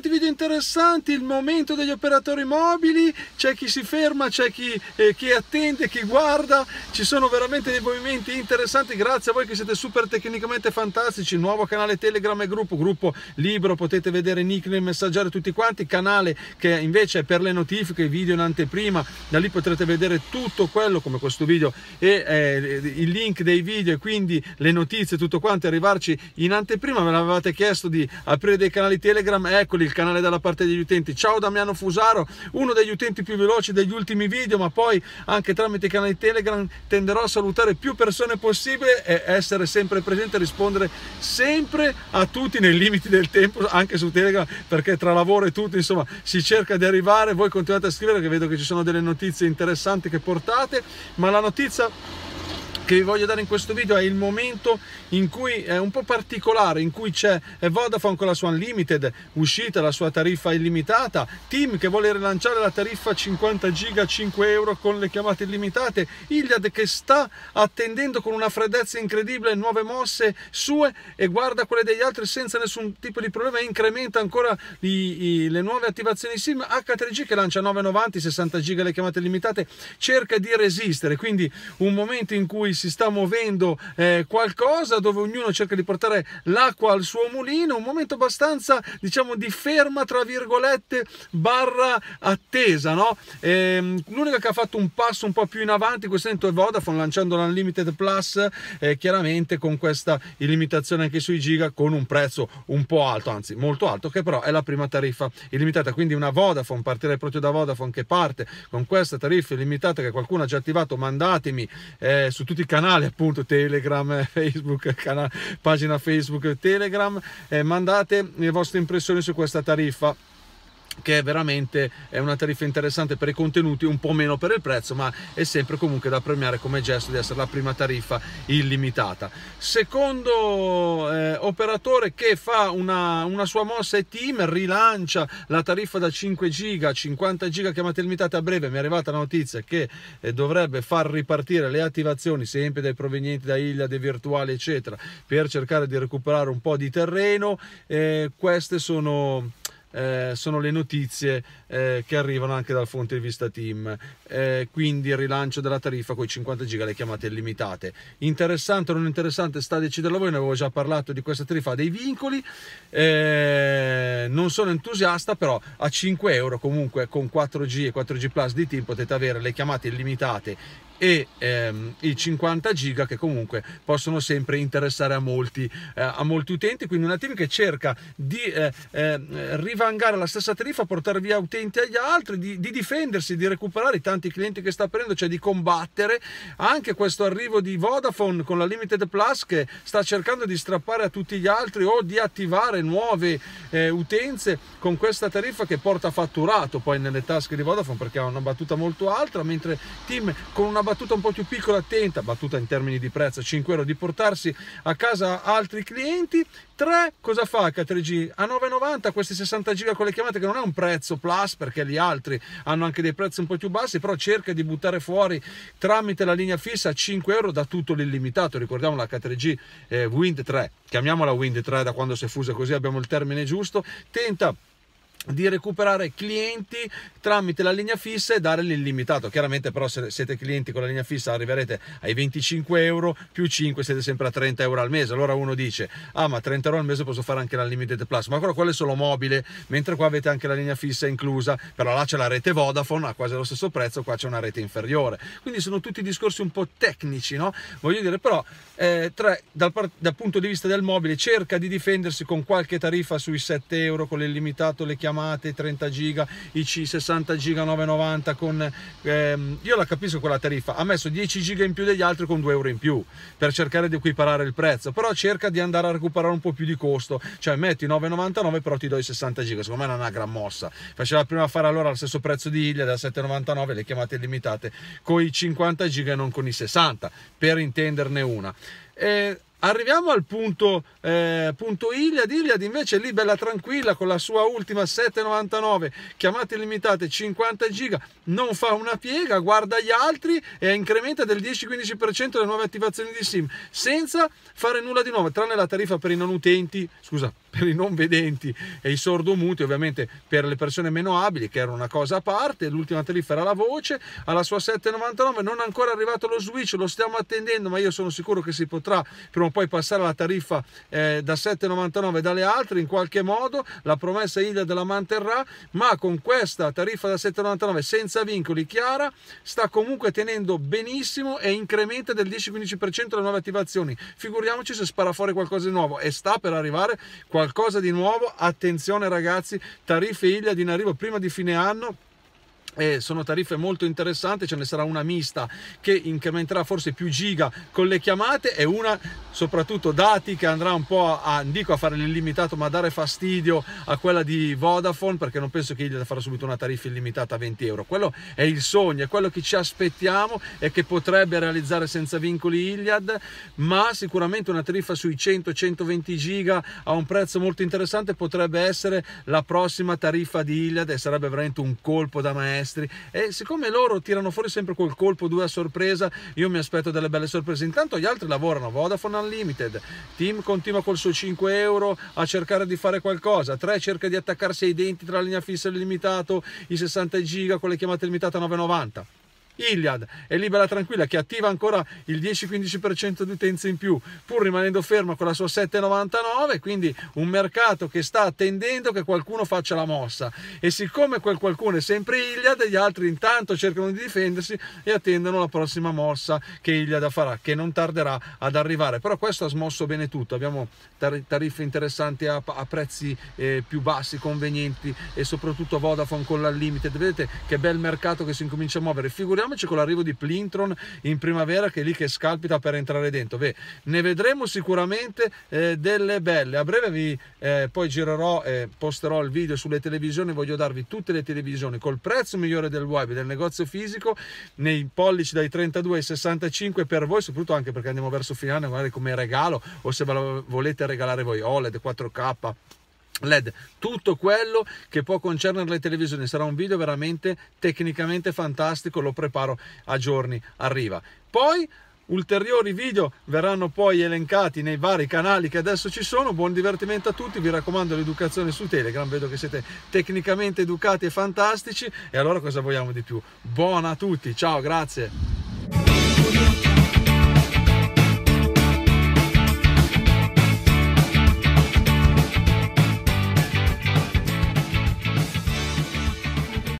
filmati, video interessanti, il momento degli operatori mobili, c'è chi si ferma, c'è chi, eh, chi attende, chi guarda, ci sono veramente dei movimenti interessanti, grazie a voi che siete super tecnicamente fantastici, nuovo canale Telegram e gruppo, gruppo libero, potete vedere nickname, messaggiare tutti quanti, canale che invece è per le notifiche, video in anteprima, da lì potrete vedere tutto quello come questo video e eh, il link dei video e quindi le notizie, tutto quanto, arrivarci in anteprima, me l'avevate chiesto di aprire dei canali Telegram, eccoli il canale dalla parte degli utenti. Ciao Damiano Fusaro, uno degli utenti più veloci degli ultimi video, ma poi anche tramite i canali Telegram tenderò a salutare più persone possibile e essere sempre presente, rispondere sempre a tutti nei limiti del tempo, anche su Telegram, perché tra lavoro e tutto, insomma, si cerca di arrivare. Voi continuate a scrivere che vedo che ci sono delle notizie interessanti che portate, ma la notizia che vi voglio dare in questo video è il momento in cui è un po' particolare, in cui c'è Vodafone con la sua Unlimited, uscita la sua tariffa illimitata, Tim che vuole rilanciare la tariffa 50 giga 5 euro con le chiamate illimitate, Iliad che sta attendendo con una freddezza incredibile nuove mosse sue e guarda quelle degli altri senza nessun tipo di problema e incrementa ancora i, i, le nuove attivazioni SIM, H3G che lancia 9,90, 60 giga le chiamate illimitate, cerca di resistere, quindi un momento in cui si sta muovendo eh, qualcosa, dove ognuno cerca di portare l'acqua al suo mulino, un momento abbastanza diciamo di ferma tra virgolette barra attesa. No? Ehm, l'unica che ha fatto un passo un po' più in avanti questo è Vodafone lanciando l'Unlimited Plus, eh, chiaramente con questa illimitazione anche sui giga con un prezzo un po' alto, anzi molto alto, che però è la prima tariffa illimitata. Quindi una Vodafone, partirei proprio da Vodafone che parte con questa tariffa illimitata che qualcuno ha già attivato, mandatemi eh, su tutti i canali appunto Telegram, eh, Facebook, canale, pagina Facebook, Telegram, eh, mandate le vostre impressioni su questa tariffa che veramente è una tariffa interessante per i contenuti, un po' meno per il prezzo, ma è sempre comunque da premiare come gesto di essere la prima tariffa illimitata. Secondo eh, operatore che fa una, una, sua mossa è Team, rilancia la tariffa da 5 giga, 50 giga chiamate limitate a breve, mi è arrivata la notizia che eh, dovrebbe far ripartire le attivazioni sempre dai provenienti da Ilia, dei virtuali eccetera, per cercare di recuperare un po' di terreno. Eh, queste sono eh, sono le notizie eh, che arrivano anche dal fonte di vista team eh, quindi il rilancio della tariffa con i 50 giga le chiamate illimitate interessante o non interessante sta a deciderlo voi ne avevo già parlato di questa tariffa dei vincoli eh, non sono entusiasta però a 5 euro comunque con 4G e 4G Plus di team potete avere le chiamate illimitate e ehm, i 50 giga che comunque possono sempre interessare a molti, eh, a molti utenti quindi una team che cerca di eh, eh, rivangare la stessa tariffa portare via utenti agli altri di, di, difendersi di recuperare i tanti clienti che sta prendendo cioè di combattere anche questo arrivo di Vodafone con la Limited Plus che sta cercando di strappare a tutti gli altri o di attivare nuove eh, utenze con questa tariffa che porta fatturato poi nelle tasche di Vodafone perché ha una battuta molto alta mentre team con una battuta un po' più piccola, attenta, battuta in termini di prezzo, 5 euro, di portarsi a casa altri clienti. 3, cosa fa H3G? A 9,90 questi 60 giga con le chiamate, che non è un prezzo plus, perché gli altri hanno anche dei prezzi un po' più bassi, però cerca di buttare fuori tramite la linea fissa 5 euro da tutto l'illimitato. Ricordiamo la H3G eh, Wind 3, chiamiamola Wind 3 da quando si è fusa così abbiamo il termine giusto. Tenta di recuperare clienti tramite la linea fissa e dare l'illimitato chiaramente però se siete clienti con la linea fissa arriverete ai 25 euro più 5 siete sempre a 30 euro al mese allora uno dice ah ma 30 euro al mese posso fare anche la limited plus ma ancora quello è solo mobile mentre qua avete anche la linea fissa inclusa però là c'è la rete Vodafone a quasi lo stesso prezzo qua c'è una rete inferiore quindi sono tutti discorsi un po' tecnici no? voglio dire però eh, tre, dal, dal punto di vista del mobile cerca di difendersi con qualche tariffa sui 7 euro con l'illimitato le chiamate chiamate 30 giga i 60 giga 990 con ehm, io la capisco quella tariffa ha messo 10 giga in più degli altri con 2 euro in più per cercare di equiparare il prezzo però cerca di andare a recuperare un po' più di costo cioè metti 9,99 però ti do i 60 giga secondo me non è una gran mossa faceva prima fare allora lo stesso prezzo di Ilia da 7,99 le chiamate limitate con i 50 giga e non con i 60 per intenderne una eh, arriviamo al punto, eh, punto Iliad. Iliad invece è lì bella tranquilla con la sua ultima 7,99, chiamate limitate 50 giga, non fa una piega, guarda gli altri e incrementa del 10-15% le nuove attivazioni di SIM senza fare nulla di nuovo, tranne la tariffa per i non utenti, scusa, per i non vedenti e i sordomuti, ovviamente per le persone meno abili, che era una cosa a parte. L'ultima tariffa era la voce, alla sua 7,99, non è ancora arrivato lo switch, lo stiamo attendendo, ma io sono sicuro che si potrà prima o poi passare alla tariffa eh, da 7,99 dalle altre in qualche modo. La promessa Ilda della manterrà, ma con questa tariffa da 7,99 senza vincoli chiara sta comunque tenendo benissimo e incrementa del 10-15% le nuove attivazioni. Figuriamoci se spara fuori qualcosa di nuovo e sta per arrivare qualcosa qualcosa di nuovo. Attenzione ragazzi, tariffe Iliad in arrivo prima di fine anno eh, sono tariffe molto interessanti, ce ne sarà una mista che incrementerà forse più giga con le chiamate e una soprattutto dati che andrà un po' a, a dico a fare l'illimitato ma a dare fastidio a quella di Vodafone perché non penso che gli farà subito una tariffa illimitata a 20 euro. Quello è il sogno, è quello che ci aspettiamo e che potrebbe realizzare senza vincoli Iliad, ma sicuramente una tariffa sui 100-120 giga a un prezzo molto interessante potrebbe essere la prossima tariffa di Iliad e sarebbe veramente un colpo da maestro canestri e siccome loro tirano fuori sempre quel colpo due a sorpresa, io mi aspetto delle belle sorprese. Intanto gli altri lavorano, Vodafone Unlimited, Team continua col suo 5 euro a cercare di fare qualcosa, 3 cerca di attaccarsi ai denti tra la linea fissa e il limitato, i 60 giga con le chiamate limitate a 9,90. Iliad è libera tranquilla che attiva ancora il 10-15% di utenza in più pur rimanendo ferma con la sua 7,99 quindi un mercato che sta attendendo che qualcuno faccia la mossa e siccome quel qualcuno è sempre Iliad gli altri intanto cercano di difendersi e attendono la prossima mossa che Iliad farà che non tarderà ad arrivare però questo ha smosso bene tutto abbiamo tar tariffe interessanti a, a prezzi eh, più bassi convenienti e soprattutto Vodafone con la limited vedete che bel mercato che si incomincia a muovere figuriamoci figuriamoci con l'arrivo di Plintron in primavera che è lì che scalpita per entrare dentro. Beh, ne vedremo sicuramente eh, delle belle. A breve vi eh, poi girerò e eh, posterò il video sulle televisioni, voglio darvi tutte le televisioni col prezzo migliore del web del negozio fisico nei pollici dai 32 ai 65 per voi, soprattutto anche perché andiamo verso finale, magari come regalo o se ve la volete regalare voi OLED 4K LED, tutto quello che può concernere le televisioni, sarà un video veramente tecnicamente fantastico, lo preparo a giorni, arriva. Poi ulteriori video verranno poi elencati nei vari canali che adesso ci sono, buon divertimento a tutti, vi raccomando l'educazione su Telegram, vedo che siete tecnicamente educati e fantastici e allora cosa vogliamo di più? Buona a tutti, ciao, grazie!